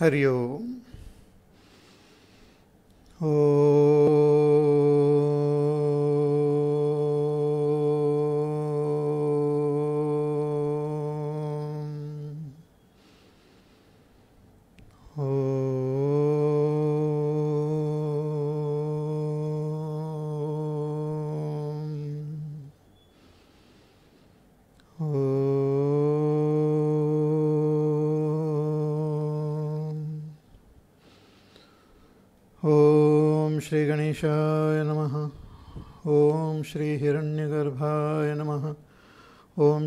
हरि ओ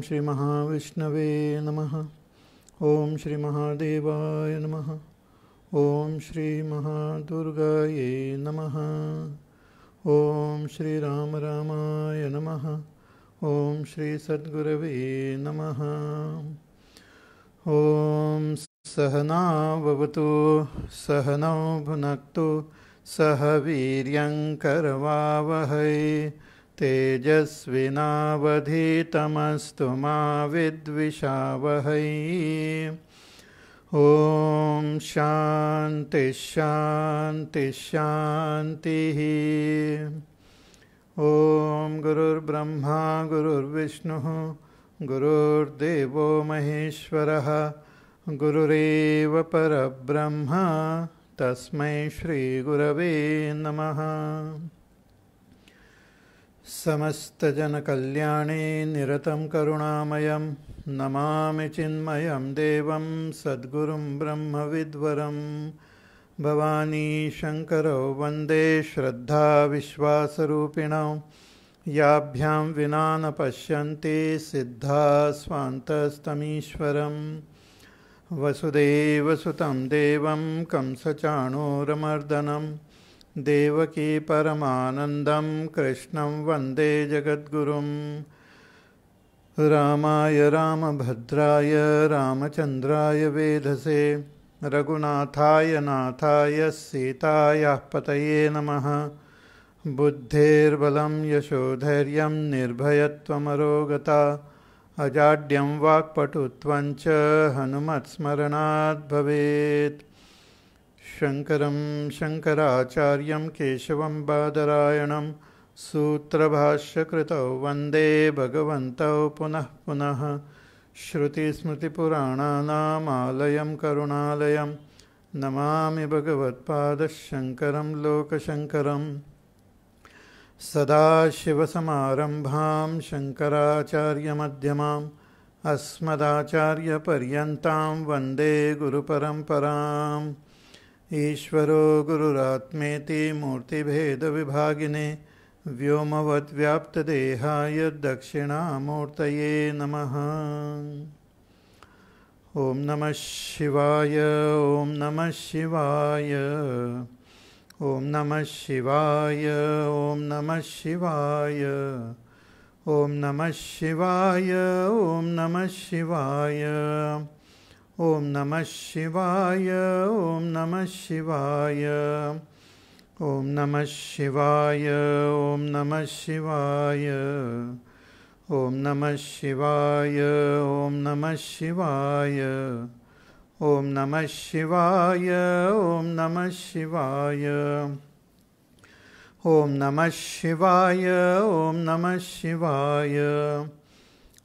श्री श्रीमहाविष्णवे नमः ॐ महादेवाय नमः ॐ महादुर्गाये नमः ॐ श्रीरामरामाय नमः ॐ श्रीसद्गुरवे नमः ॐ सहनावतु सहनौ भुनक्तु सह वीर्यङ्करवावहै तेजस्विनावधीतमस्तु मा विद्विषावहै ॐ शान्तिश्शान्तिश्शान्तिः ॐ गुरुर्ब्रह्मा गुरुर्विष्णुः गुरुर्देवो महेश्वरः गुरुरेव परब्रह्म तस्मै श्रीगुरवे नमः समस्तजनकल्याणे निरतं करुणामयं नमामि चिन्मयं देवं सद्गुरुं ब्रह्मविद्वरं भवानीशङ्करौ वन्दे श्रद्धाविश्वासरूपिणौ याभ्यां विना न पश्यन्ति सिद्धा स्वान्तस्तमीश्वरं वसुदेवसुतं देवं कंसचाणूरमर्दनम् देवकी परमानंदम कृष्णम वंदे जगद्गुरुं रामाय राम भद्राय रामचंद्राय वेधसे रघुनाथाय नाथाय सीतायाः पतये नमः बुद्धेर्बलं यशोधैर्यं निर्भयत्वमरोगता अजाड्यं वाक्पटुत्वं च हनुमत्स्मरणाद् भवेत् शङ्करं शङ्कराचार्यं केशवं सूत्र सूत्रभाष्यकृतौ वंदे भगवत पुनः पुनः श्रुतिस्मृतिपुराणानामालयं नमा नमामि भगवत्पादशङ्करं लोकशङ्करं शंकरचार्य मध्यमा अस्मदाचार्यपर्यता वंदे गुरुपरंपरा ईश्वरो गुरुरात्मेति विभागिने व्योमवद्व्याप्तदेहाय दक्षिणामूर्तये नमः ॐ नमः शिवाय ॐ नमः शिवाय ॐ नमः शिवाय ॐ नमः शिवाय ॐ नमः शिवाय ॐ नमः शिवाय ॐ नमः शिवाय ॐ नमः शिवाय ओम नमः शिवाय ॐ नमः शिवाय ॐ नमः शिवाय ॐ नमः शिवाय ॐ नमः शिवाय ॐ नमः शिवाय ॐ नमः शिवाय ॐ नमः शिवाय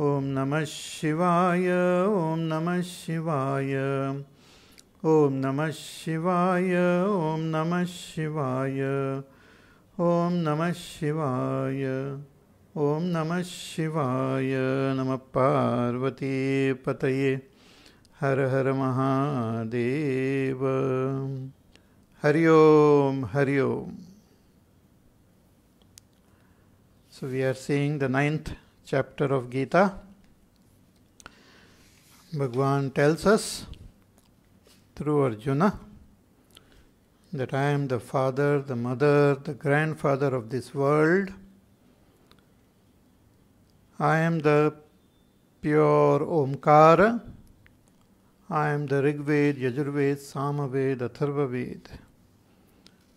ॐ नमः शिवाय ॐ नमः शिवाय ॐ नमः शिवाय ॐ नमः शिवाय ॐ नमः शिवाय ॐ नमः शिवाय नम पार्वती पतये Har Har Mahadev Hari Om so we are we are seeing chapter of Gita, Bhagwan tells us through Arjuna that I am the father, the mother, the grandfather of this world. I am the pure Omkara. I am the Rigved, Yajurved, Samaved, Atharvaved.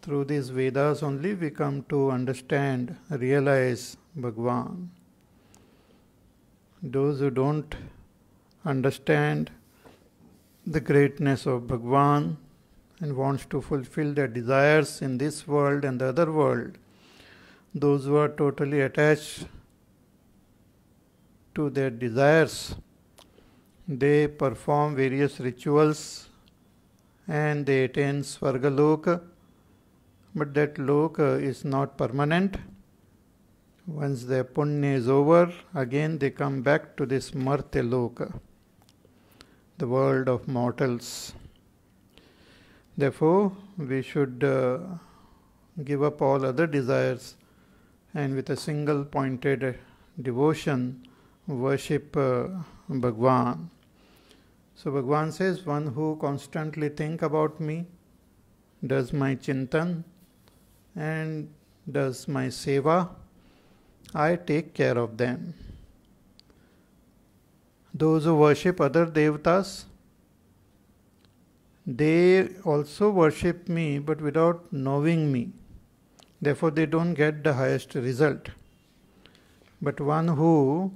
Through these Vedas only we come to understand, realize Bhagwan those who don't understand the greatness of Bhagwan and wants to fulfill their desires in this world and the other world, those who are totally attached to their desires, they perform various rituals and they attain Svargaloka, but that loka is not permanent once their punya is over, again they come back to this Martyaloka, the world of mortals. Therefore, we should uh, give up all other desires and with a single pointed devotion worship uh, Bhagwan. So Bhagwan says, one who constantly think about me, does my chintan and does my seva I take care of them. Those who worship other devatas, they also worship me but without knowing me. Therefore, they don't get the highest result. But one who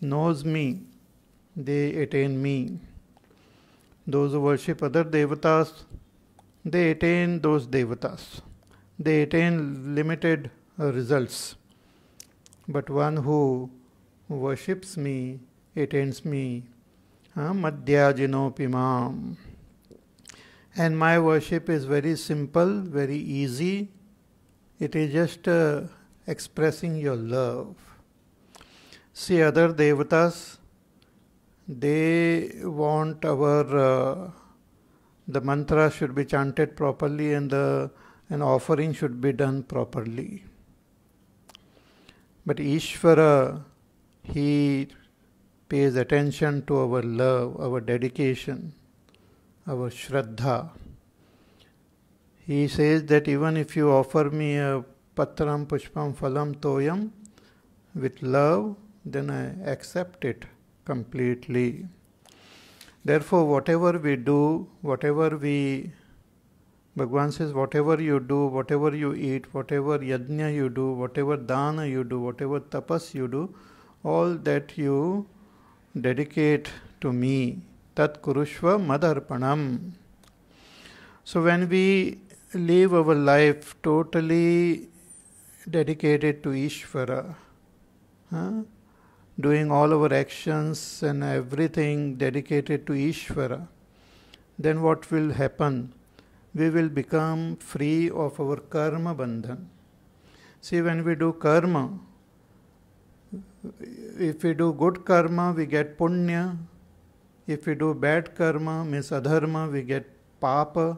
knows me, they attain me. Those who worship other devatas, they attain those devatas. They attain limited results but one who worships me attains me. Madhyajinopi mam. And my worship is very simple, very easy. It is just uh, expressing your love. See, other devatas, they want our uh, the mantra should be chanted properly and the uh, an offering should be done properly. But Ishvara, he pays attention to our love, our dedication, our Shraddha. He says that even if you offer me a patram pushpam phalam toyam with love, then I accept it completely. Therefore, whatever we do, whatever we Bhagwan says, whatever you do, whatever you eat, whatever yajna you do, whatever dana you do, whatever tapas you do, all that you dedicate to me. Tat kurushva madarpanam. So when we live our life totally dedicated to Ishvara, huh? doing all our actions and everything dedicated to Ishvara, then what will happen? we will become free of our karma bandhan. See, when we do karma, if we do good karma, we get punya. If we do bad karma, means adharma, we get papa.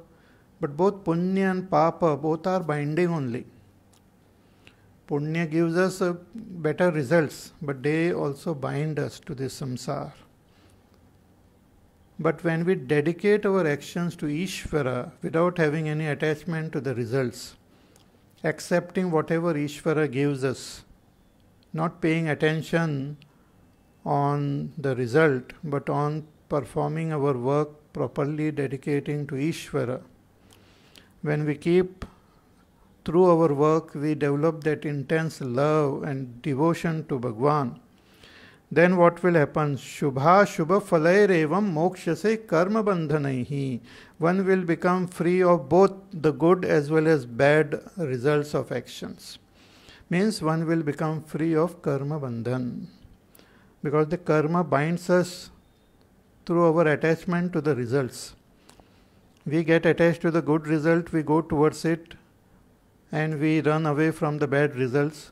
But both punya and papa, both are binding only. Punya gives us better results, but they also bind us to this samsara. But when we dedicate our actions to Ishvara without having any attachment to the results, accepting whatever Ishvara gives us, not paying attention on the result but on performing our work properly, dedicating to Ishvara, when we keep through our work, we develop that intense love and devotion to Bhagwan then what will happen? Shubha Shubha revam, Moksha se Karma Bandhanaihi. One will become free of both the good as well as bad results of actions. Means one will become free of Karma Bandhan. Because the karma binds us through our attachment to the results. We get attached to the good result, we go towards it, and we run away from the bad results.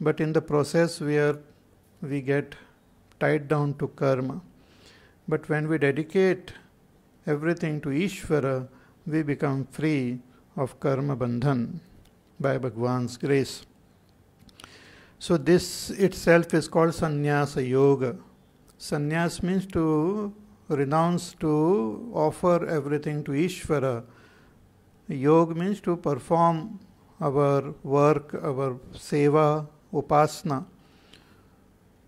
But in the process, we are we get tied down to karma. But when we dedicate everything to Ishvara, we become free of karma bandhan by Bhagwan's grace. So, this itself is called sannyasa yoga. Sannyas means to renounce, to offer everything to Ishvara. Yoga means to perform our work, our seva, upasana.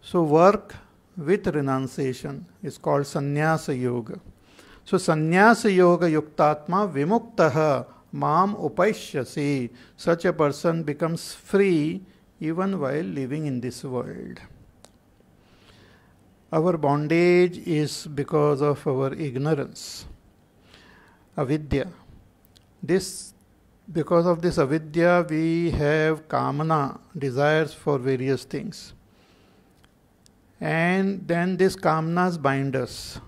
So, work with renunciation is called sannyasa yoga. So, sannyasa yoga yuktatma vimuktaha mam upaishyasi. Such a person becomes free even while living in this world. Our bondage is because of our ignorance, avidya. This, because of this avidya, we have kamana, desires for various things. And then these kamnas bind us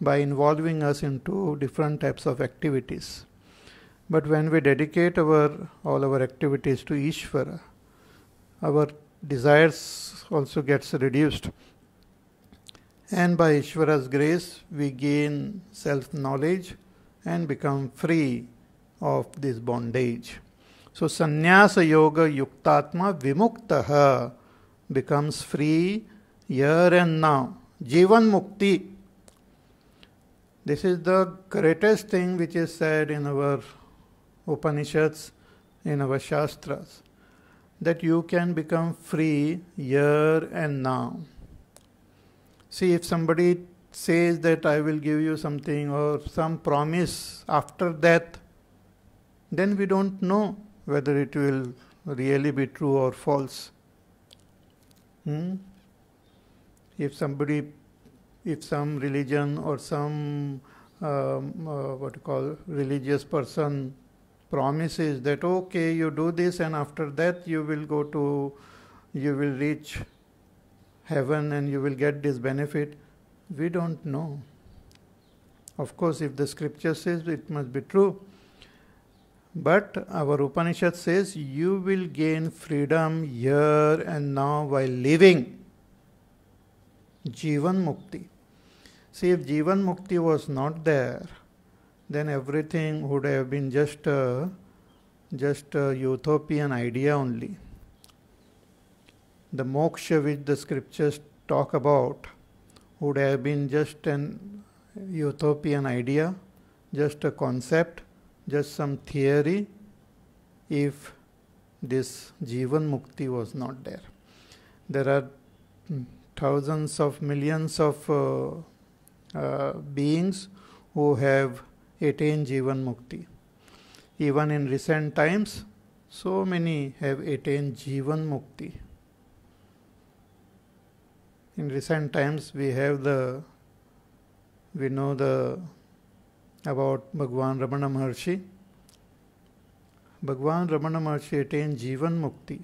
by involving us into different types of activities. But when we dedicate our all our activities to Ishvara, our desires also gets reduced. And by Ishvara's grace, we gain self knowledge and become free of this bondage. So, sannyasa yoga yuktatma vimuktaha becomes free here and now. Jivan Mukti. This is the greatest thing which is said in our Upanishads, in our Shastras, that you can become free here and now. See, if somebody says that I will give you something or some promise after death, then we don't know whether it will really be true or false. Hmm? if somebody, if some religion or some um, uh, what you call religious person promises that okay you do this and after that you will go to you will reach heaven and you will get this benefit we don't know of course if the scripture says it must be true but our upanishad says you will gain freedom here and now while living Jivan Mukti. See, if Jivan Mukti was not there, then everything would have been just a, just a utopian idea only. The moksha which the scriptures talk about would have been just an utopian idea, just a concept, just some theory if this Jivan Mukti was not there. There are hmm, thousands of millions of uh, uh, beings who have attained Jivan Mukti. Even in recent times, so many have attained Jivan Mukti. In recent times, we have the, we know the, about Bhagwan Ramana Maharshi. Bhagwan Ramana Maharshi attained Jivan Mukti.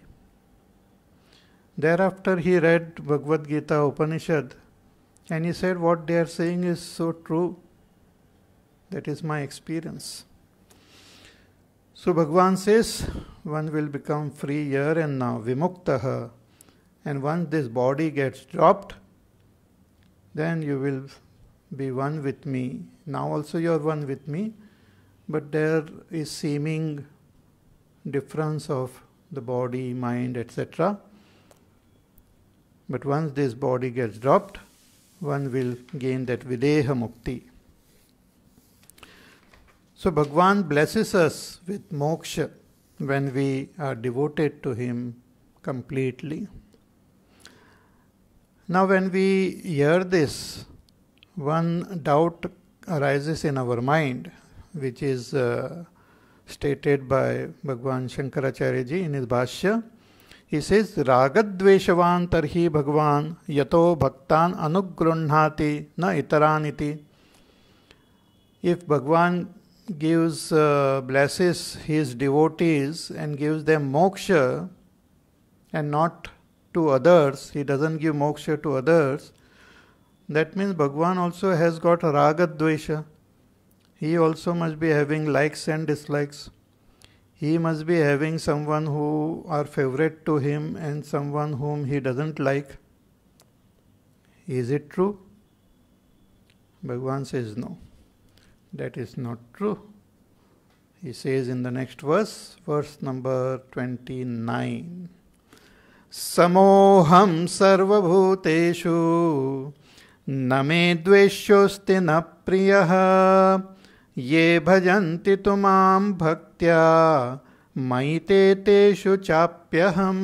Thereafter he read Bhagavad Gita Upanishad and he said, What they are saying is so true. That is my experience. So Bhagwan says, one will become free here and now, vimuktaha. And once this body gets dropped, then you will be one with me. Now also you are one with me, but there is seeming difference of the body, mind, etc. But once this body gets dropped, one will gain that Videha Mukti. So Bhagwan blesses us with moksha when we are devoted to Him completely. Now, when we hear this, one doubt arises in our mind, which is uh, stated by Bhagwan Shankaracharya ji in his Bhashya he says, Ragadveshavan tarhi Bhagavan yato bhaktan anugrunnhati na itaraniti. If Bhagavan gives, uh, blesses his devotees and gives them moksha and not to others, he doesn't give moksha to others, that means Bhagavan also has got Ragadvesha. He also must be having likes and dislikes he must be having someone who are favorite to him and someone whom he doesn't like. Is it true? Bhagavan says no. That is not true. He says in the next verse, verse number 29. Samoham सरवभतष सर्वभूतेषु न मे द्वेष्योऽस्ति न प्रियः ये भजन्ति तु भक्त्या मैते तेषु चाप्यहम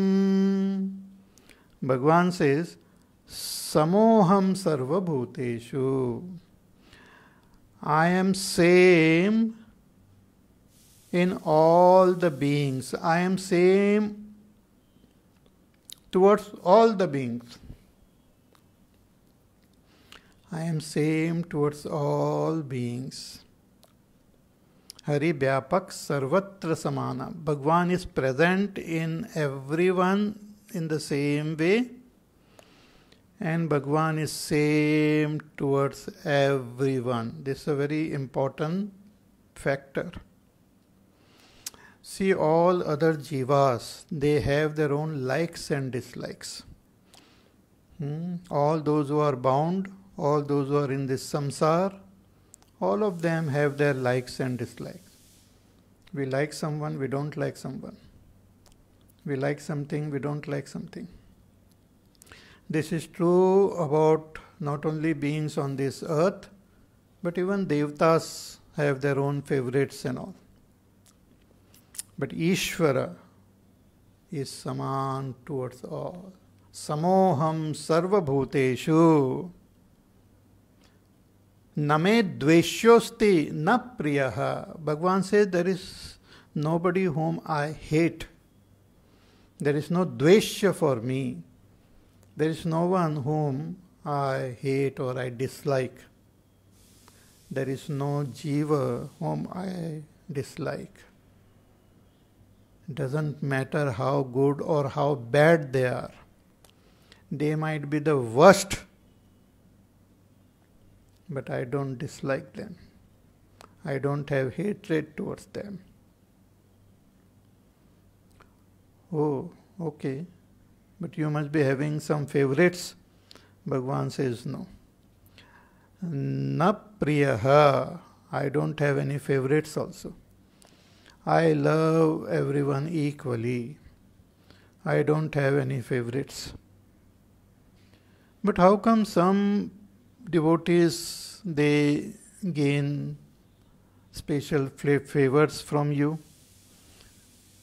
भगवान से समोहम सर्वभूतेषु I am same in all the beings I am same towards all the beings I am same towards all beings Hari Vyapak Sarvatra Samana. Bhagwan is present in everyone in the same way, and Bhagwan is same towards everyone. This is a very important factor. See, all other jivas, they have their own likes and dislikes. All those who are bound, all those who are in this samsara, all of them have their likes and dislikes. We like someone, we don't like someone. We like something, we don't like something. This is true about not only beings on this earth, but even devtas have their own favorites and all. But Ishvara is Saman towards all. Samoham Sarvabhuteshu. Name dveshyosti na priyaha. Bhagavan says there is nobody whom I hate. There is no dvesha for me. There is no one whom I hate or I dislike. There is no jiva whom I dislike. It doesn't matter how good or how bad they are. They might be the worst but I don't dislike them. I don't have hatred towards them. Oh, okay, but you must be having some favorites. Bhagwan says no. Na priyaha. I don't have any favorites also. I love everyone equally. I don't have any favorites. But how come some devotees they gain special favors from you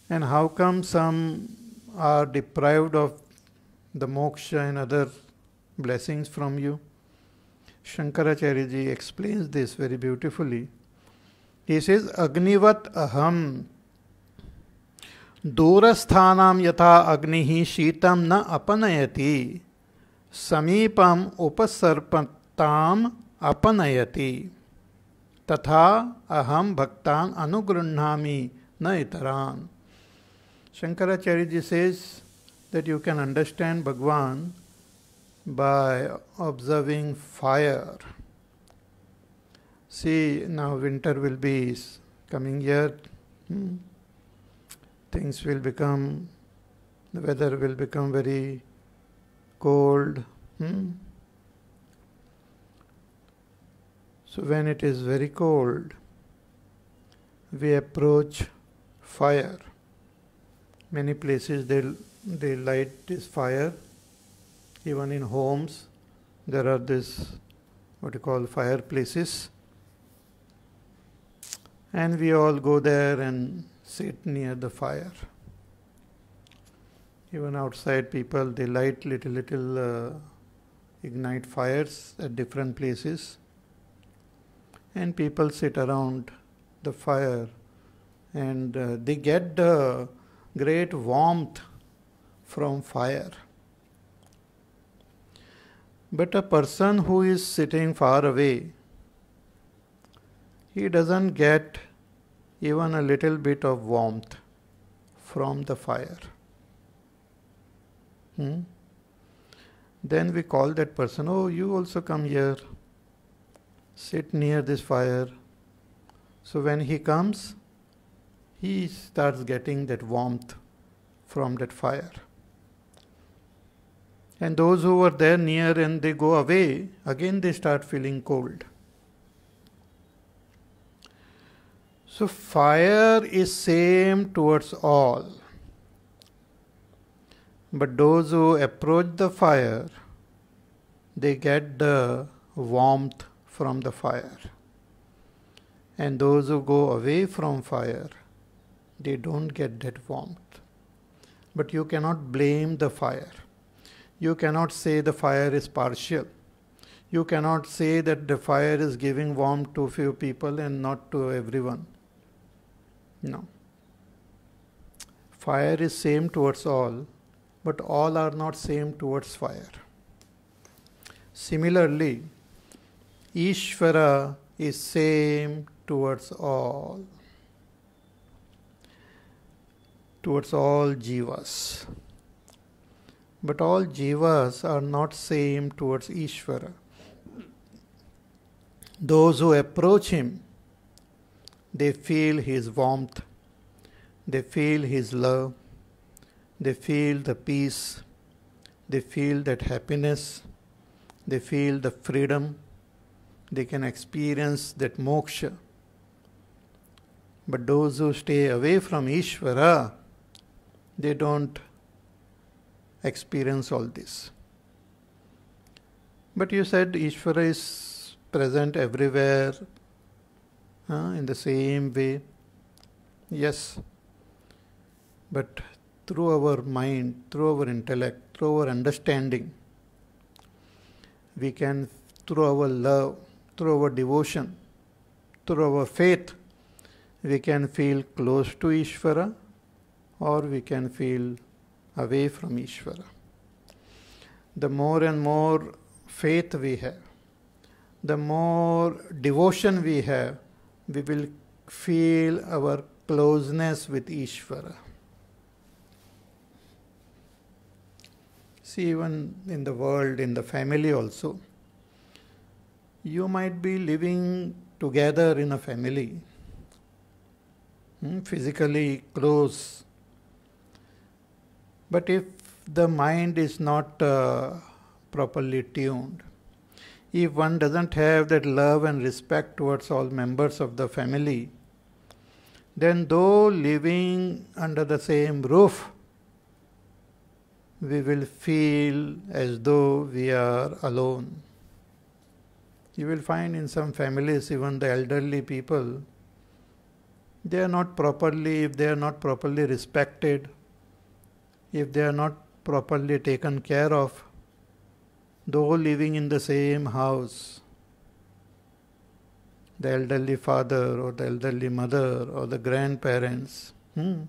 and how come some are deprived of the moksha and other blessings from you shankaracharya ji explains this very beautifully he says agnivat aham दूरस्थानाम यथा अग्नि शीतम न अपनयति समीपम उपसर्प ताम अपनयति तथा अहम भक्तान अनुगृहामी न इतरा शंकराचार्य जी से that you can understand Bhagwan by observing fire see now winter will be coming year things will become the weather will become very cold So, when it is very cold, we approach fire. Many places they, they light this fire. Even in homes, there are this what you call fireplaces. And we all go there and sit near the fire. Even outside, people they light little, little, uh, ignite fires at different places and people sit around the fire and uh, they get the great warmth from fire. But a person who is sitting far away, he doesn't get even a little bit of warmth from the fire. Hmm? Then we call that person, oh, you also come here sit near this fire. So when he comes, he starts getting that warmth from that fire. And those who were there near and they go away, again they start feeling cold. So fire is same towards all. But those who approach the fire, they get the warmth from the fire. And those who go away from fire, they don't get that warmth. But you cannot blame the fire. You cannot say the fire is partial. You cannot say that the fire is giving warmth to few people and not to everyone. No. Fire is same towards all, but all are not same towards fire. Similarly, Ishvara is same towards all, towards all jivas. But all jivas are not same towards Ishvara. Those who approach him, they feel his warmth, they feel his love, they feel the peace, they feel that happiness, they feel the freedom they can experience that moksha. But those who stay away from Ishvara, they don't experience all this. But you said Ishvara is present everywhere huh, in the same way. Yes. But through our mind, through our intellect, through our understanding, we can, through our love, through our devotion, through our faith, we can feel close to Ishvara or we can feel away from Ishvara. The more and more faith we have, the more devotion we have, we will feel our closeness with Ishvara. See, even in the world, in the family also, you might be living together in a family, hmm, physically close. But if the mind is not uh, properly tuned, if one doesn't have that love and respect towards all members of the family, then though living under the same roof, we will feel as though we are alone. You will find in some families, even the elderly people, they are not properly, if they are not properly respected, if they are not properly taken care of, though living in the same house, the elderly father or the elderly mother or the grandparents, hmm,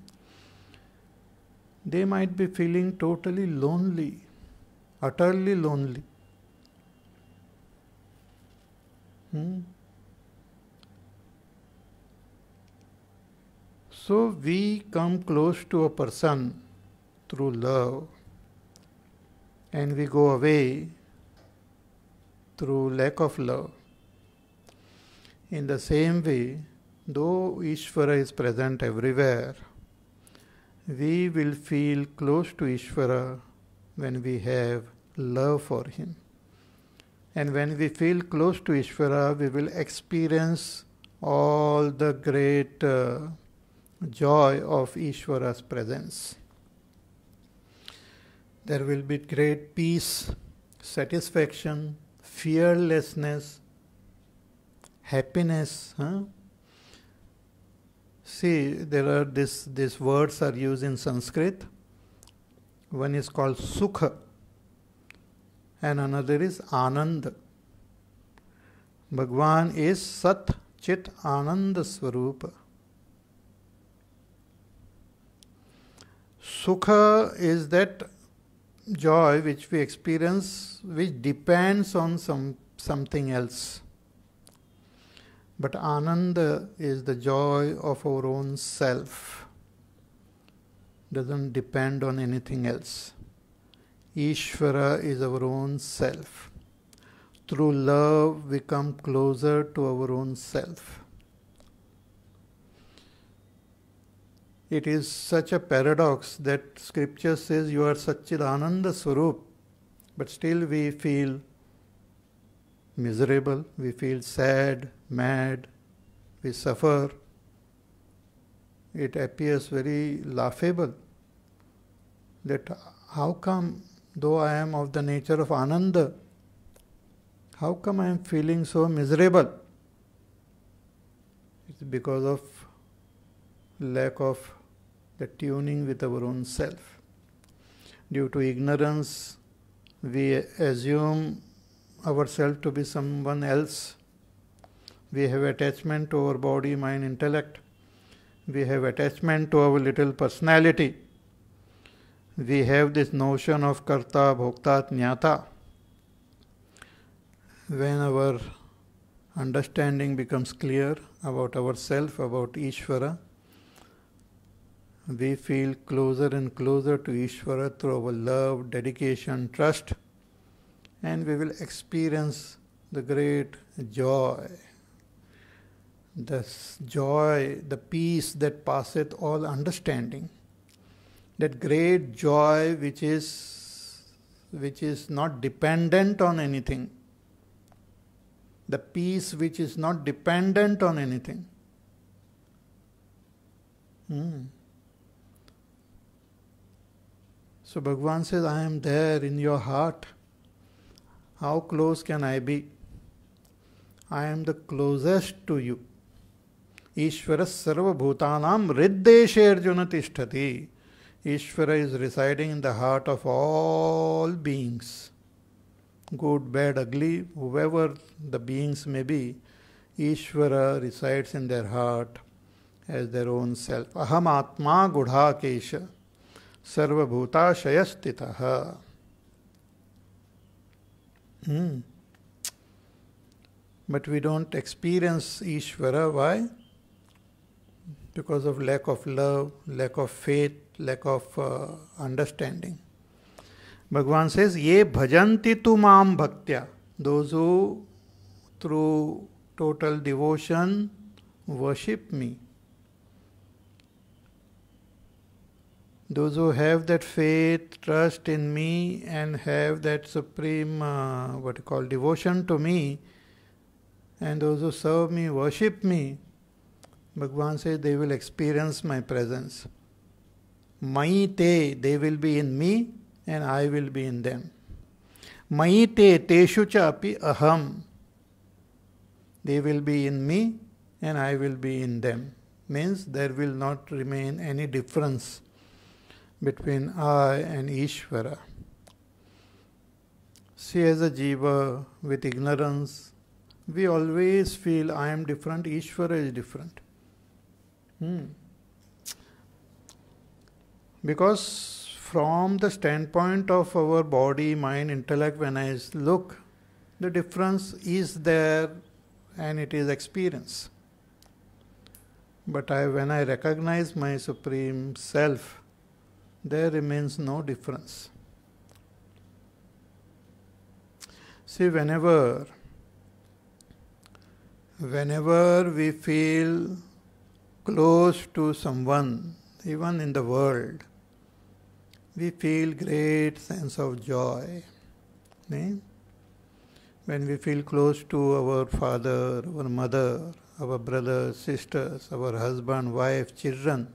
they might be feeling totally lonely, utterly lonely. So we come close to a person through love and we go away through lack of love. In the same way, though Ishvara is present everywhere, we will feel close to Ishvara when we have love for him. And when we feel close to Ishvara, we will experience all the great uh, joy of Ishvara's presence. There will be great peace, satisfaction, fearlessness, happiness. Huh? See, there are this, these words are used in Sanskrit. One is called sukha, and another is Anand. Bhagwan is Sat Chit Anand Swarup. Sukha is that joy which we experience which depends on some something else. But Ananda is the joy of our own self, doesn't depend on anything else. Ishvara is our own self. Through love, we come closer to our own self. It is such a paradox that scripture says you are Satchidananda Swarup, but still we feel miserable, we feel sad, mad, we suffer. It appears very laughable that how come though I am of the nature of Ananda, how come I am feeling so miserable? It's because of lack of the tuning with our own self. Due to ignorance, we assume ourself to be someone else. We have attachment to our body, mind, intellect. We have attachment to our little personality we have this notion of karta, bhokta, jnata. When our understanding becomes clear about ourselves, about Ishvara, we feel closer and closer to Ishvara through our love, dedication, trust, and we will experience the great joy. The joy, the peace that passeth all understanding that great joy which is which is not dependent on anything the peace which is not dependent on anything hmm. so bhagwan says i am there in your heart how close can i be i am the closest to you ईश्वर सर्वभूतानाम हृदय अर्जुन तिष्ठति Ishvara is residing in the heart of all beings. Good, bad, ugly, whoever the beings may be, Ishvara resides in their heart as their own self. Aham Atma Sarva Sarvabhuta Shayastitaha. Hmm. But we don't experience Ishvara. Why? Because of lack of love, lack of faith, lack of uh, understanding. Bhagavan says, Ye bhajanti tu mam bhaktya. Those who through total devotion worship me. Those who have that faith, trust in me, and have that supreme, uh, what you call, devotion to me, and those who serve me, worship me, Bhagavan says they will experience my presence. Maite, they will be in me and I will be in them. Maite, teshu cha api aham. They will be in me and I will be in them. Means there will not remain any difference between I and Ishvara. See, as a jiva with ignorance, we always feel I am different, Ishvara is different. Hmm. Because from the standpoint of our body, mind, intellect, when I look, the difference is there and it is experience. But I, when I recognize my Supreme Self, there remains no difference. See, whenever whenever we feel close to someone, even in the world, we feel great sense of joy. Ne? When we feel close to our father, our mother, our brothers, sisters, our husband, wife, children,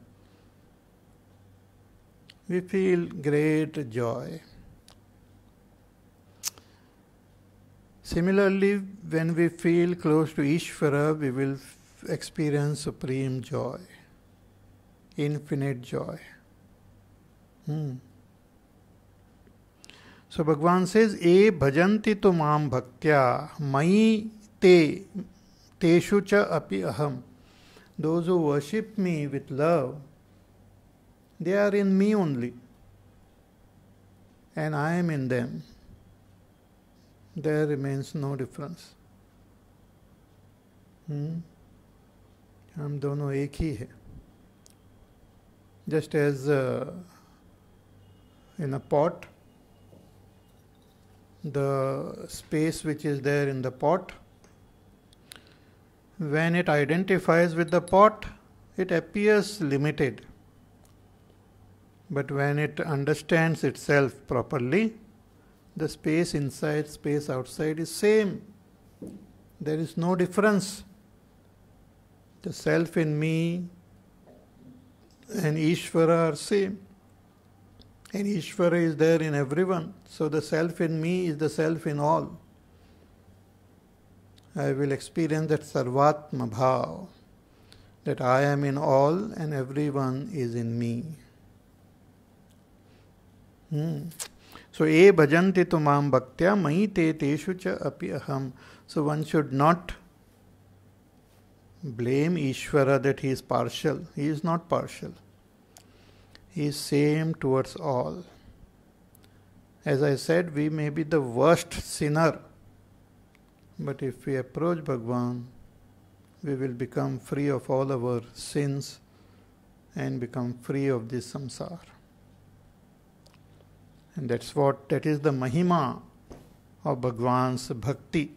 we feel great joy. Similarly, when we feel close to Ishvara, we will experience supreme joy, infinite joy. सो भगवान says ए भजन्ति तो माम भक्त्या मई ते तेषु च अपि अहम those who worship me with love they are in me only and I am in them there remains no difference हम दोनों एक ही है just as in a pot the space which is there in the pot when it identifies with the pot it appears limited but when it understands itself properly the space inside space outside is same there is no difference the self in me and ishvara are same and Ishvara is there in everyone. So the self in me is the self in all. I will experience that Sarvatma Bhav, that I am in all and everyone is in me. Hmm. So, e bhajanti tumam bhaktya mai te teshu cha api aham. So, one should not blame Ishvara that he is partial. He is not partial is same towards all. As I said, we may be the worst sinner, but if we approach Bhagwan, we will become free of all our sins and become free of this samsara. And that's what, that is the mahima of Bhagwan's bhakti.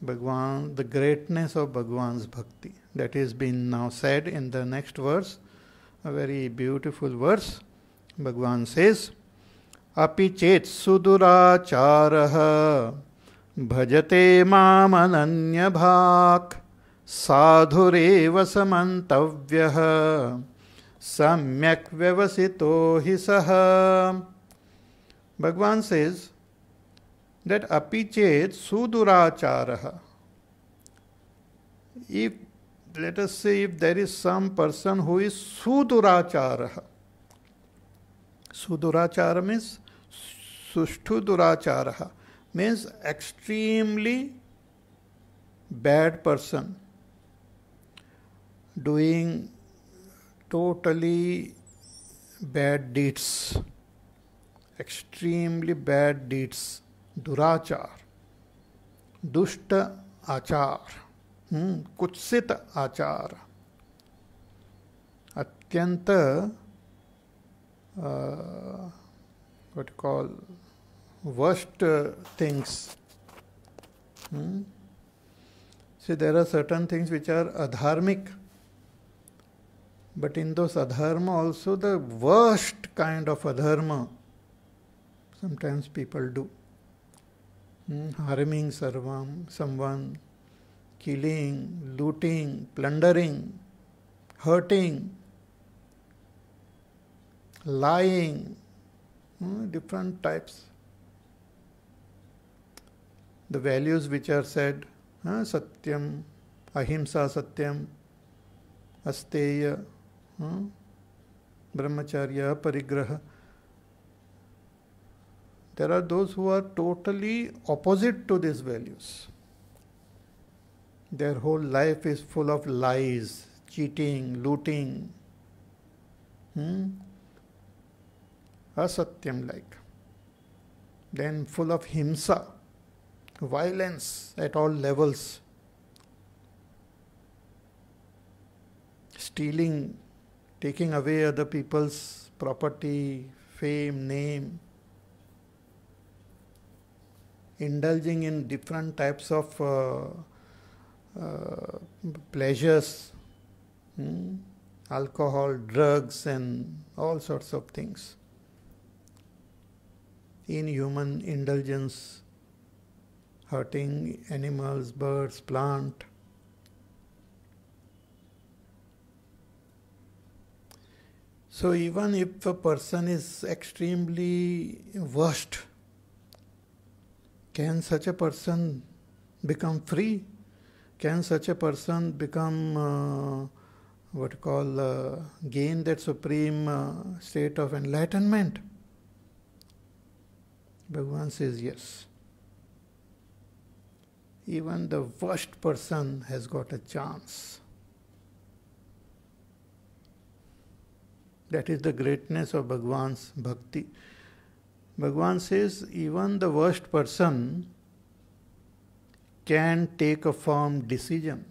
Bhagwan, the greatness of Bhagwan's bhakti. That is being now said in the next verse. a very beautiful verse. Bhagwan says, Api chet suduracharaha bhajate mamananya bhak sadhureva samantavyaha samyak vyavasito hi hisaha. Bhagwan says that api apichet suduracharaha. If let us say if there is some person who is sudurachara. Sudurachara means sushtu durachara, means extremely bad person doing totally bad deeds, extremely bad deeds, durachar, dushta achar. Hmm, कुत्सित आचार अत्यंत what call worst things से there are certain things which are अधार्मिक but in those adharma also the worst kind of adharma sometimes people do harming सर्वम someone killing, looting, plundering, hurting, lying, hmm, different types. The values which are said, Satyam, Ahimsa Satyam, Asteya, hmm, Brahmacharya, Parigraha. There are those who are totally opposite to these values. Their whole life is full of lies, cheating, looting. Hmm? Asatyam like. Then full of himsa, violence at all levels, stealing, taking away other people's property, fame, name, indulging in different types of uh, uh, pleasures, hmm, alcohol, drugs, and all sorts of things. Inhuman indulgence, hurting animals, birds, plant. So even if a person is extremely worst, can such a person become free? can such a person become uh, what you call uh, gain that supreme uh, state of enlightenment? Bhagavan says yes. Even the worst person has got a chance. That is the greatness of Bhagavan's bhakti. Bhagavan says, even the worst person can take a firm decision.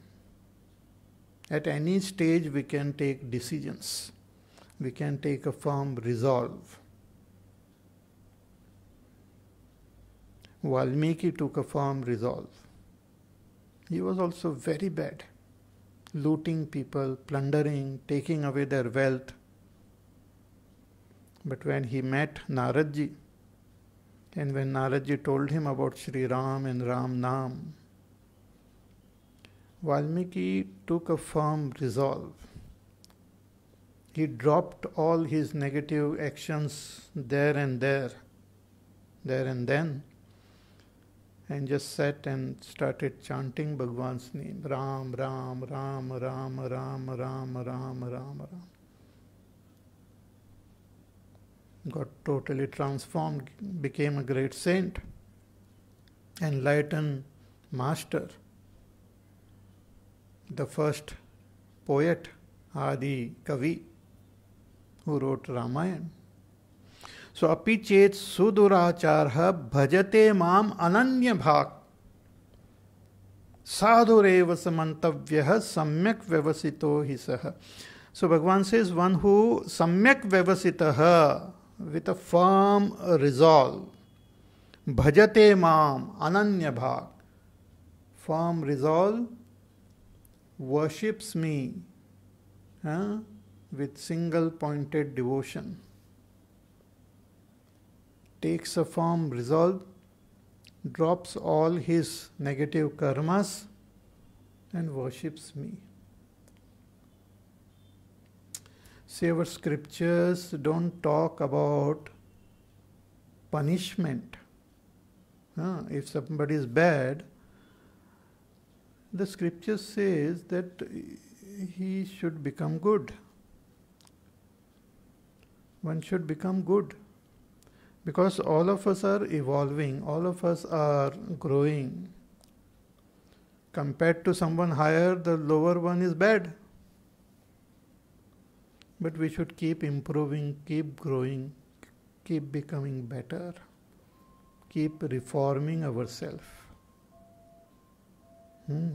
At any stage, we can take decisions. We can take a firm resolve. Valmiki took a firm resolve. He was also very bad, looting people, plundering, taking away their wealth. But when he met Naradji, and when Naradji told him about Sri Ram and Ram Nam, Valmiki took a firm resolve. He dropped all his negative actions there and there, there and then, and just sat and started chanting Bhagwan's name Ram, Ram, Ram, Ram, Ram, Ram, Ram, Ram, Ram. Got totally transformed, became a great saint, enlightened master. The first poet Adi Kavi who wrote Ramayan सो अपि चेत सुदुराचार भजते माम अनन्य भाग साधुरेव समंतव्य सम्यक व्यवसित हि सह सो भगवान से इज वन हु सम्यक व्यवसित विथ अ फर्म रिजॉल्व भजते माम अनन्य भाग firm resolve worships me huh, with single pointed devotion, takes a firm resolve, drops all his negative karmas, and worships me. See, our scriptures don't talk about punishment. Huh? If somebody is bad, the scripture says that he should become good. One should become good. Because all of us are evolving, all of us are growing. Compared to someone higher, the lower one is bad. But we should keep improving, keep growing, keep becoming better, keep reforming ourselves. Hmm.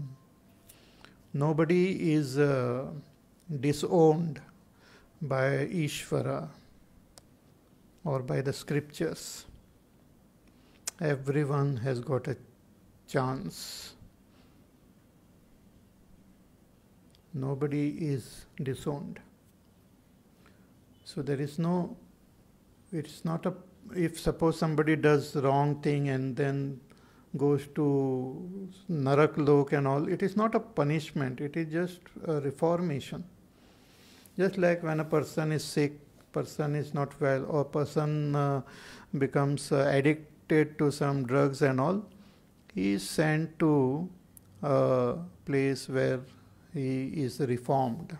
Nobody is uh, disowned by Ishvara or by the scriptures. Everyone has got a chance. Nobody is disowned. So there is no, it's not a, if suppose somebody does wrong thing and then goes to Narak Lok and all, it is not a punishment, it is just a reformation. Just like when a person is sick, person is not well, or person uh, becomes uh, addicted to some drugs and all, he is sent to a place where he is reformed,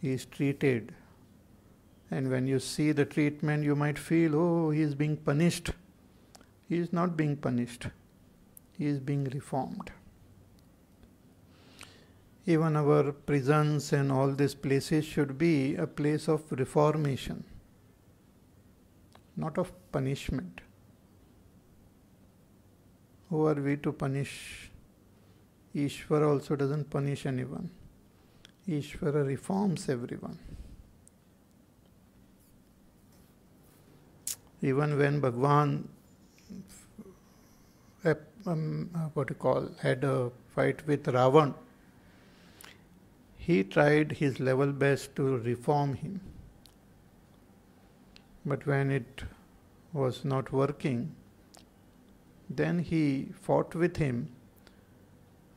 he is treated. And when you see the treatment, you might feel, oh, he is being punished he is not being punished, he is being reformed. Even our prisons and all these places should be a place of reformation, not of punishment. Who are we to punish? Ishvara also doesn't punish anyone. Ishvara reforms everyone. Even when Bhagwan um, uh, what you call, had a fight with Ravan, he tried his level best to reform him. But when it was not working, then he fought with him.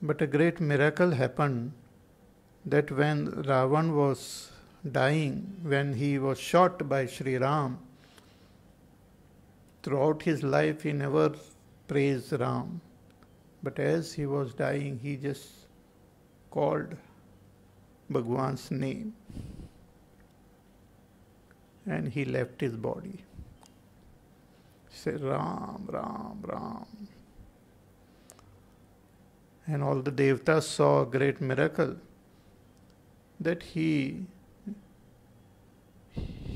But a great miracle happened that when Ravan was dying, when he was shot by Sri Ram, throughout his life he never praise Ram. But as he was dying, he just called Bhagwan's name and he left his body. He said, Ram, Ram, Ram. And all the devtas saw a great miracle that he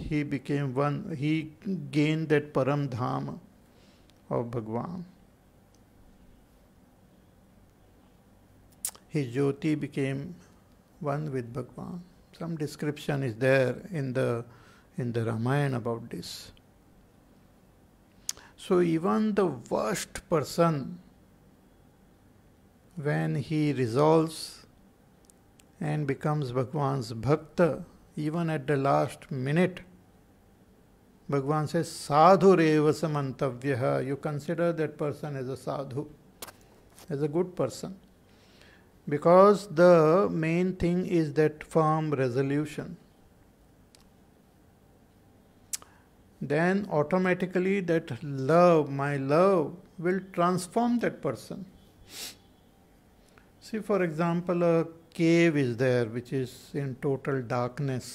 he became one, he gained that Param Dham of Bhagwan. his jyoti became one with Bhagwan. Some description is there in the in the Ramayana about this. So even the worst person, when he resolves and becomes Bhagwan's bhakta, even at the last minute, Bhagwan says, Sadhu Reva Samantavyaha. You consider that person as a sadhu, as a good person because the main thing is that firm resolution then automatically that love my love will transform that person see for example a cave is there which is in total darkness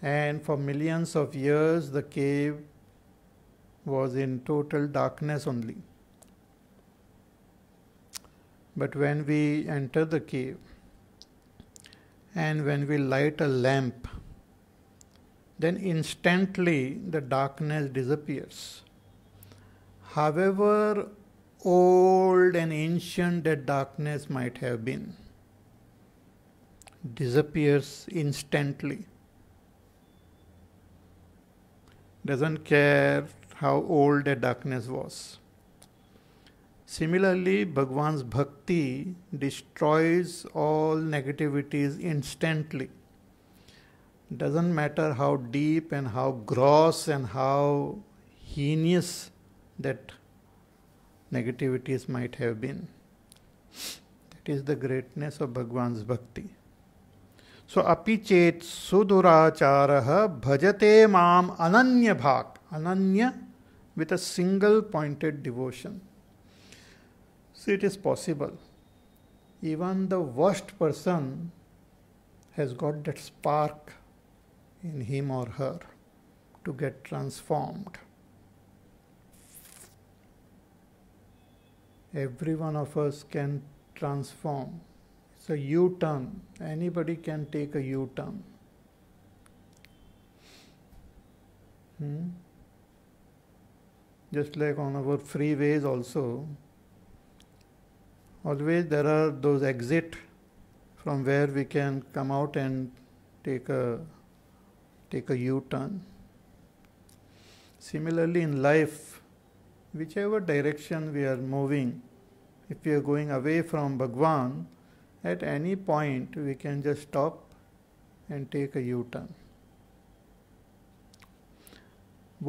and for millions of years the cave was in total darkness only but when we enter the cave and when we light a lamp, then instantly the darkness disappears. However old and ancient that darkness might have been, disappears instantly. Doesn't care how old the darkness was. Similarly, Bhagwan's bhakti destroys all negativities instantly. Doesn't matter how deep and how gross and how heinous that negativities might have been. That is the greatness of Bhagwan's bhakti. So apichet sudurachara bhajate mam ananya bhak. Ananya with a single pointed devotion. So it is possible. Even the worst person has got that spark in him or her to get transformed. Every one of us can transform. It's a U turn. Anybody can take a U turn. Hmm? Just like on our freeways, also, always there are those exit from where we can come out and take a take a u-turn similarly in life whichever direction we are moving if we are going away from bhagwan at any point we can just stop and take a u-turn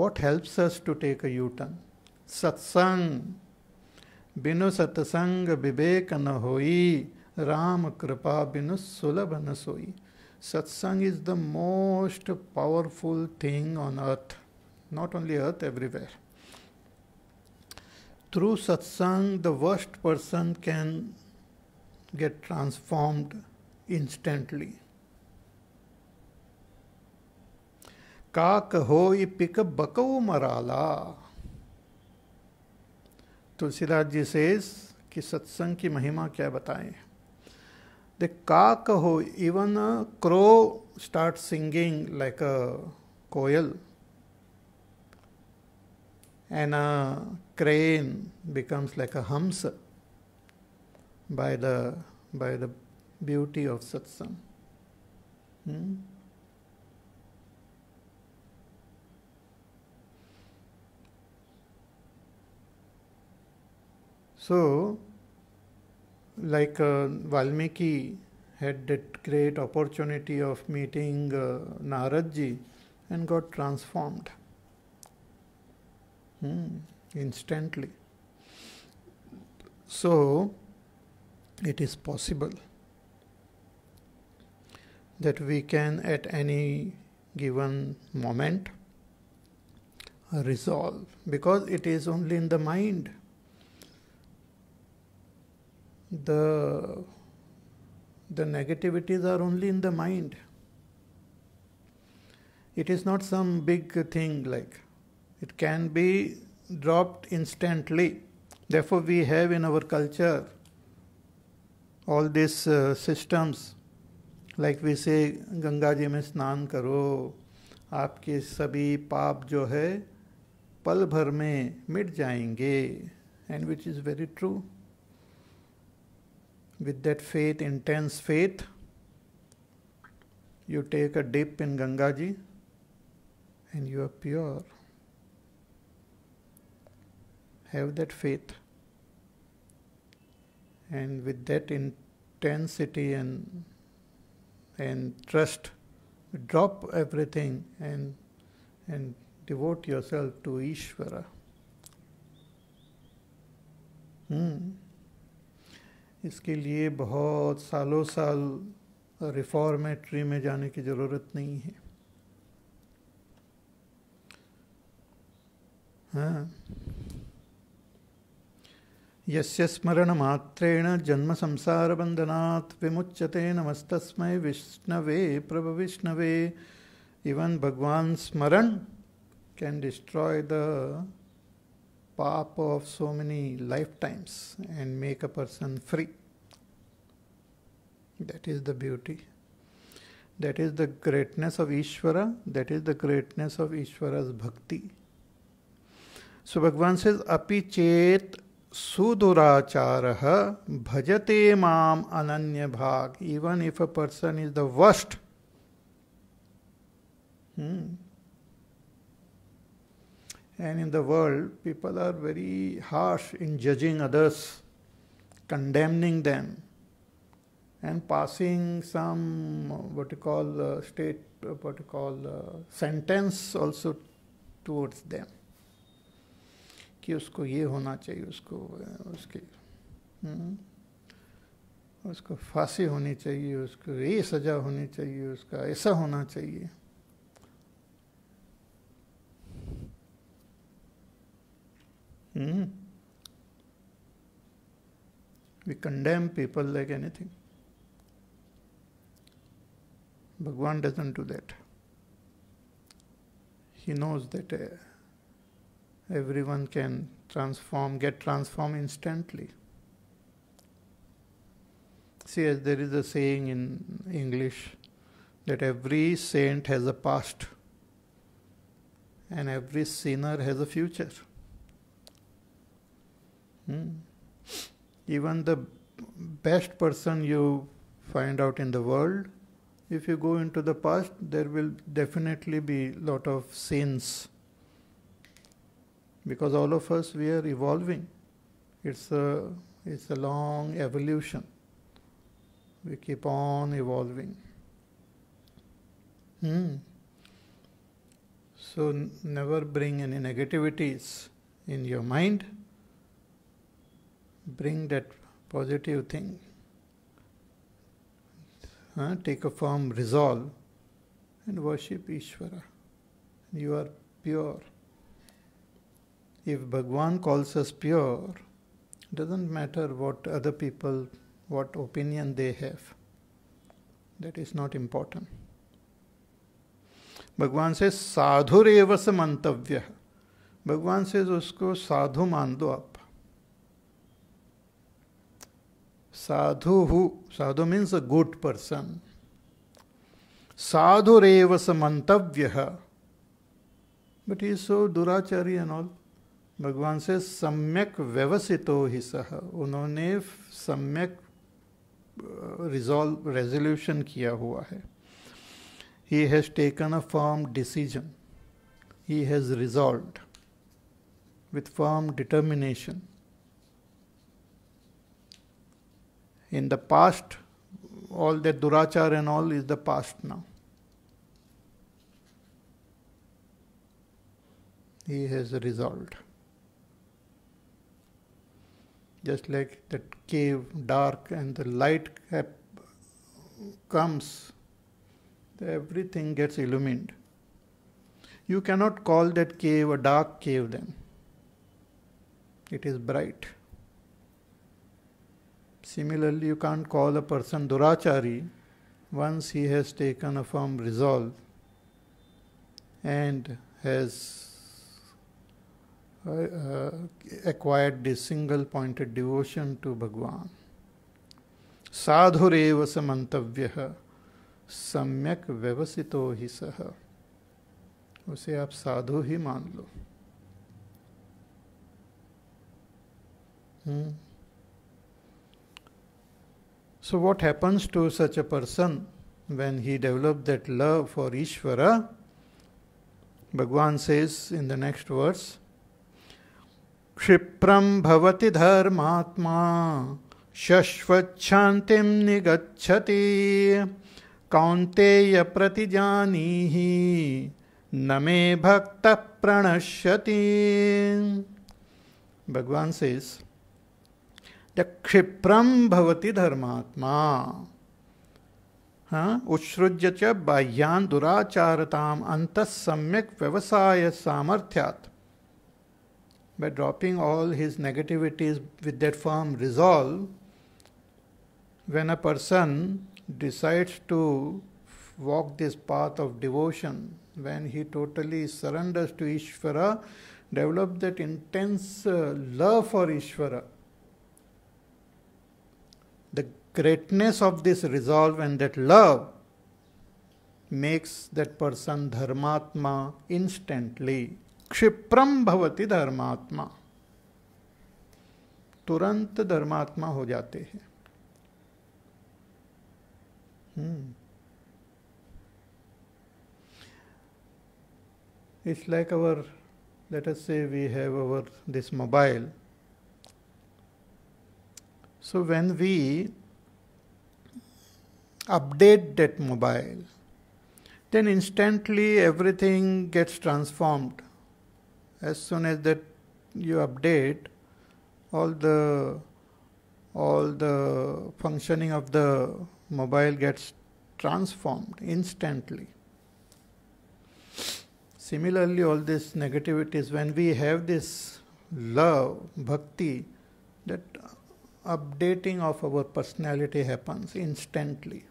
what helps us to take a u-turn satsang बिनु सत्संग विवेक न होई राम कृपा बिनु सुलभ न सोई satsang is the most powerful thing on earth not only earth everywhere through satsang the worst person can get transformed instantly काक हो पिक बकऊ मराला तुलसीदास जी से कि सत्संग की महिमा क्या बताएं दे का कहो even crow start singing like a koyal and a crane becomes like a hans by the by the beauty of satsang So, like uh, Valmiki had that great opportunity of meeting uh, Naradji and got transformed hmm, instantly. So, it is possible that we can at any given moment resolve because it is only in the mind the the negativities are only in the mind it is not some big thing like it can be dropped instantly therefore we have in our culture all these uh, systems like we say ganga ji mein snan karo aapke sabhi paap jo hai pal bhar mein mit jayenge and which is very true With that faith, intense faith, you take a dip in Gangaji and you are pure. Have that faith. And with that intensity and, and trust, drop everything and, and devote yourself to Ishvara. Hmm. इसके लिए बहुत सालों साल reformatory में जाने की ज़रूरत नहीं है हाँ। मात्रेण जन्म संसार बंधना विमुच्यते नमस्तस्मै विष्णवे विष्णवे even Bhagwan smaran can destroy the pop of so many lifetimes and make a person free. That is the beauty. That is the greatness of Ishvara. That is the greatness of Ishvara's bhakti. So Bhagavan says, Api chet suduracharaha bhajate mam ananya bhag. Even if a person is the worst, hmm, and in the world, people are very harsh in judging others, condemning them, and passing some what you call uh, state, what you call uh, sentence also towards them. कि उसको ये होना चाहिए उसको uh, उसके उसको फांसी होनी चाहिए उसको ये सजा होनी चाहिए उसका ऐसा होना चाहिए Hmm? We condemn people like anything. Bhagwan doesn't do that. He knows that uh, everyone can transform, get transformed instantly. See, as there is a saying in English that every saint has a past and every sinner has a future. Hmm? Even the best person you find out in the world, if you go into the past, there will definitely be lot of sins. Because all of us we are evolving. It's a it's a long evolution. We keep on evolving. Hmm. So n- never bring any negativities in your mind bring that positive thing, huh? take a firm resolve and worship Ishvara. You are pure. If Bhagwan calls us pure, doesn't matter what other people, what opinion they have. That is not important. Bhagwan says sadhu रेव से Bhagwan says, "Usko sadhu साधु मान sadhu who sadhu means a good person साधु रेव स मंतव्य but he सो दुराचारी and all भगवान से सम्यक व्यवसितो ही सह उन्होंने सम्यक रिजॉल्व रेजोल्यूशन किया हुआ है he has taken a firm decision he has resolve with firm determination in the past, all that durachar and all is the past now. He has resolved. Just like that cave, dark, and the light comes, everything gets illumined. You cannot call that cave a dark cave then. It is bright. Similarly, you can't call a person Durachari once he has taken a firm resolve and has uh, acquired this single pointed devotion to Bhagwan. Sadhureva samantavya samyak व्यवसितो hi saha. उसे आप साधु ही मान लो हम्म So, what happens to such a person when he develops that love for Ishvara? Bhagwan says in the next verse Kshipram bhavati dharmatma shashvachantim nigachati kaunteya प्रतिजानीहि न मे भक्त प्रणश्यति भगवान says या क्षिप्रम भवती धर्मात्मा हाँ, उत्सृज्य च बाह्यान दुराचारताम अंत सम्यक व्यवसाय सामर्थ्यात by dropping all his negativities with that form resolve when a person decides to walk this path of devotion when he totally surrenders to Ishvara develop that intense love for Ishvara greatness of this resolve and that love makes that person dharmatma instantly. क्षिप्रम भवति धर्मात्मा तुरंत धर्मात्मा हो जाते हैं it's like our let us say we have our this mobile so when we update that mobile, then instantly everything gets transformed. As soon as that you update, all the all the functioning of the mobile gets transformed instantly. Similarly, all these negativities, when we have this love, bhakti, that updating of our personality happens instantly.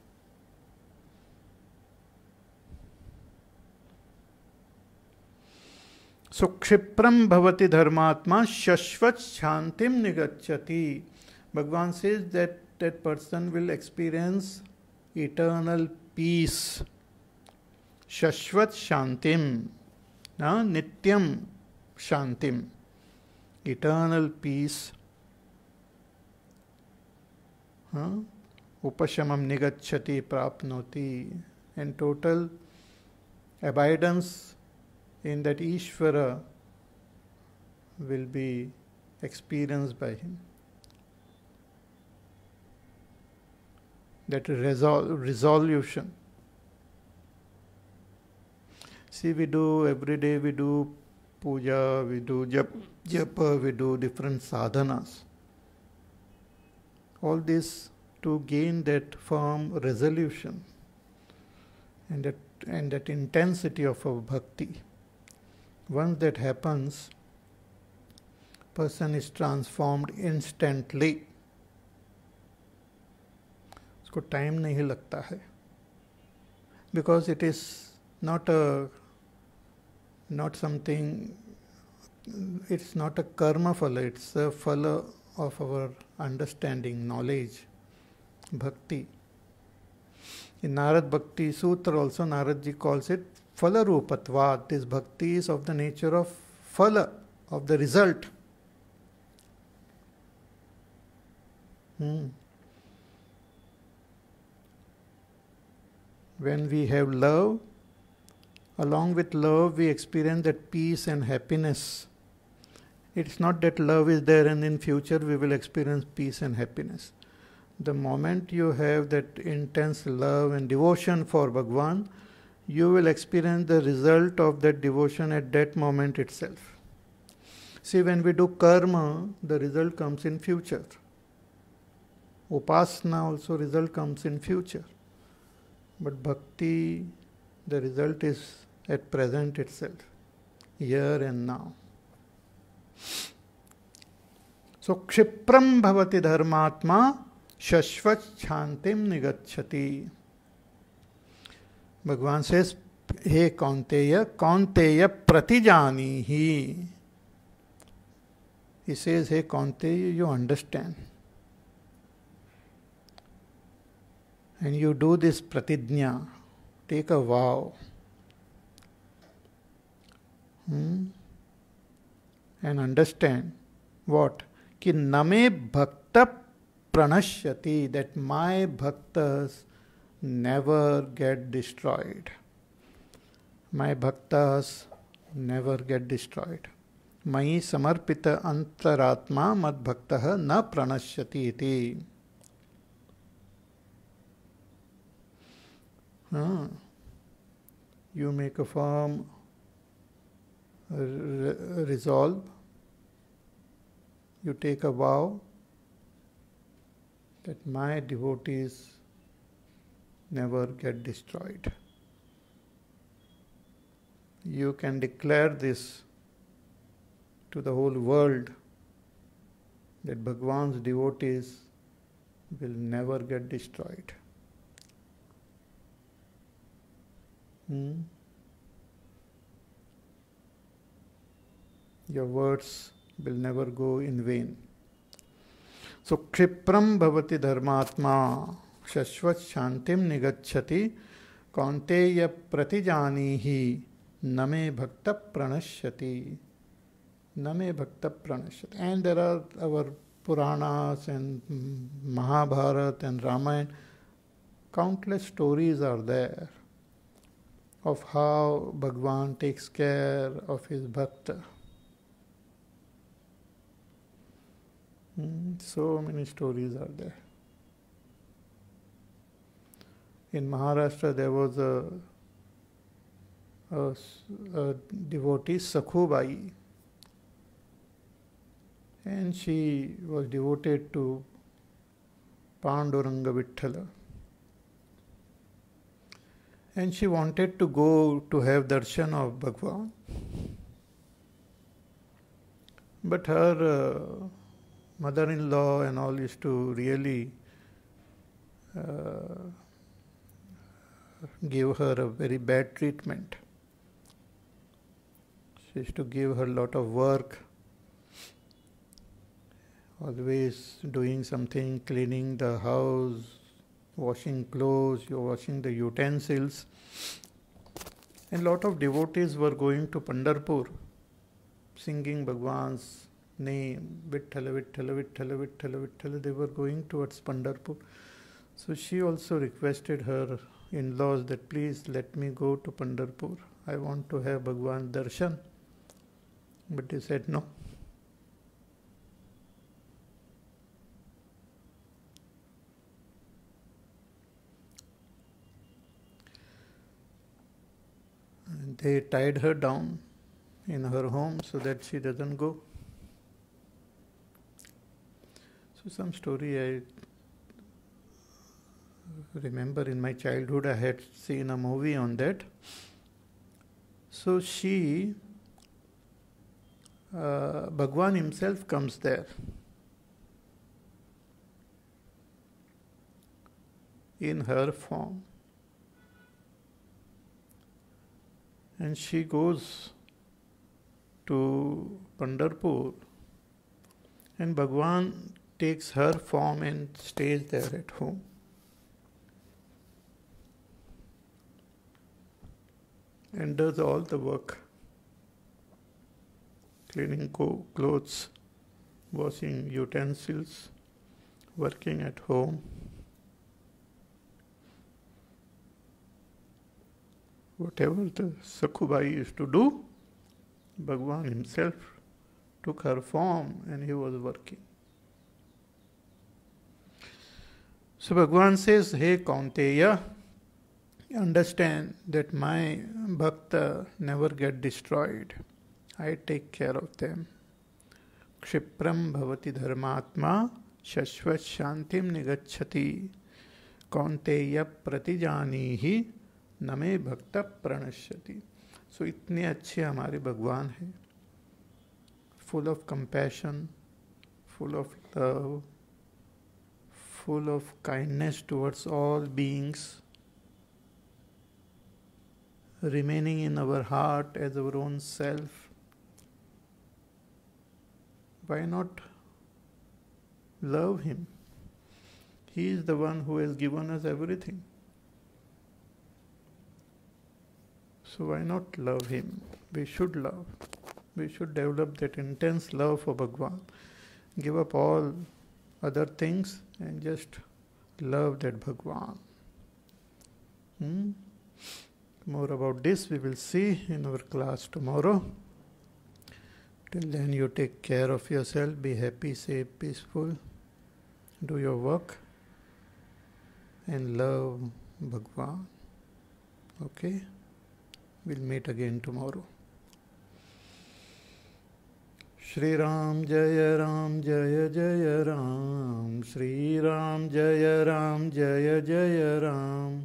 सुक्षिप्रम भवति धर्मात्मा शश्वत शांतिम निगच्छति Bhagwan says that that person will experience eternal peace शश्वत शांतिम ना नित्यम शांतिम eternal peace हाँ उपशमम निगच्छति प्राप्नोति and total abidance in that Ishvara will be experienced by him. That resol- resolution. See, we do every day, we do puja, we do jap- japa we do different sadhanas. All this to gain that firm resolution and that, and that intensity of our bhakti once that happens person is transformed instantly It's called time nahi lagta hai because it is not a not something it's not a karma phala it's a phala of our understanding knowledge bhakti in narad bhakti sutra also Naradji calls it phala rupatvat. This bhakti is of the nature of phala, of the result. Hmm. When we have love, along with love, we experience that peace and happiness. It's not that love is there and in future we will experience peace and happiness. The moment you have that intense love and devotion for Bhagwan, you will experience the result of that devotion at that moment itself. See, when we do karma, the result comes in future. Upasana also result comes in future. But bhakti, the result is at present itself, here and now. So kshipram bhavati धर्मात्मा शश्वत chantim निगच्छति भगवान से हे कौंतेय कौनतेय प्रतिजानी ही इसे हे Kaunteya you understand and you do this pratigya take a vow and understand what कि नमे भक्त प्रणश्यति दैट माई भक्त never get destroyed. My bhaktas never get destroyed. मयि समर्पित अंतरात्मा मद्भक्त न na इति You make a firm resolve, you take a vow that my devotees never get destroyed. You can declare this to the whole world that Bhagwan's devotees will never get destroyed. Hmm? Your words will never go in vain. So, Kripram Bhavati Dharmatma. शश्वत शांतिम निगछति Kaunteya प्रतिजानी ही न मे भक्त प्रणश्यति न मे भक्त प्रणश्यति and there are our Puranas and Mahabharata and Ramayana, countless stories are there of how Bhagwan takes care of his bhakta. So many stories are there. in Maharashtra there was a, a, a devotee, Sakhubai, and she was devoted to Panduranga Vithala. And she wanted to go to have darshan of Bhagwan. But her uh, mother in law and all used to really uh, give her a very bad treatment. She used to give her a lot of work, always doing something, cleaning the house, washing clothes, you're washing the utensils. And lot of devotees were going to Pandarpur, singing Bhagwan's name, Vithala, Vithala, Vithala, Vithala, Vithala. They were going towards Pandarpur. So she also requested her in laws that please let me go to Pandarpur. I want to have Bhagwan darshan. But he said no. And they tied her down in her home so that she doesn't go. So, some story I remember in my childhood I had seen a movie on that. So she, uh, Bhagwan himself comes there. In her form. And she goes to Pandarpur, and Bhagwan takes her form and stays there at home. and does all the work cleaning clothes, washing utensils, working at home. Whatever the Sakubai used to do, Bhagwan himself took her form and he was working. So Bhagwan says, Hey Kaunteya, understand that my bhakta never get destroyed. I take care of them. क्षिप्रम भवति धर्मात्मा शश्वत शांति निगछति कौंतेय प्रतिजानी ही न मे भक्त प्रणश्यति सो so, इतने अच्छे हमारे भगवान हैं full of compassion full of love full of kindness towards all beings remaining in our heart as our own self, why not love Him? He is the one who has given us everything. So, why not love Him? We should love. We should develop that intense love for Bhagwan. Give up all other things and just love that Bhagwan. Hmm? More about this we will see in our class tomorrow. Till then, you take care of yourself, be happy, safe, peaceful, do your work, and love Bhagwan. Okay? We'll meet again tomorrow. Ram Ram जय Ram, Jay Ram Ram Ram Ram Jay Ram, Jay Jay Ram.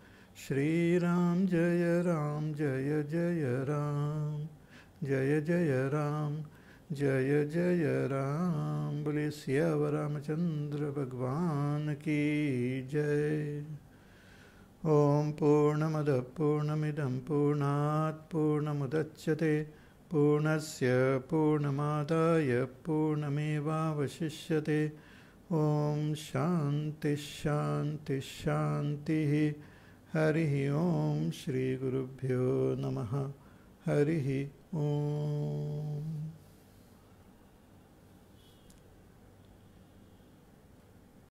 Shri Ram जय राम जय जय राम जय जय राम जय जय राम बोले सियावर रामचंद्र भगवान की जय ओम पूर्णमद पूर्णमिदम पूर्णात् पूर्णमुदच्यते पूर्णस्य पूर्णमादाय पूर्णमेवावशिष्यते ॐ शान्तिः शान्तिः शान्तिः ओम श्री गुरुभ्यो नमः हरि ओम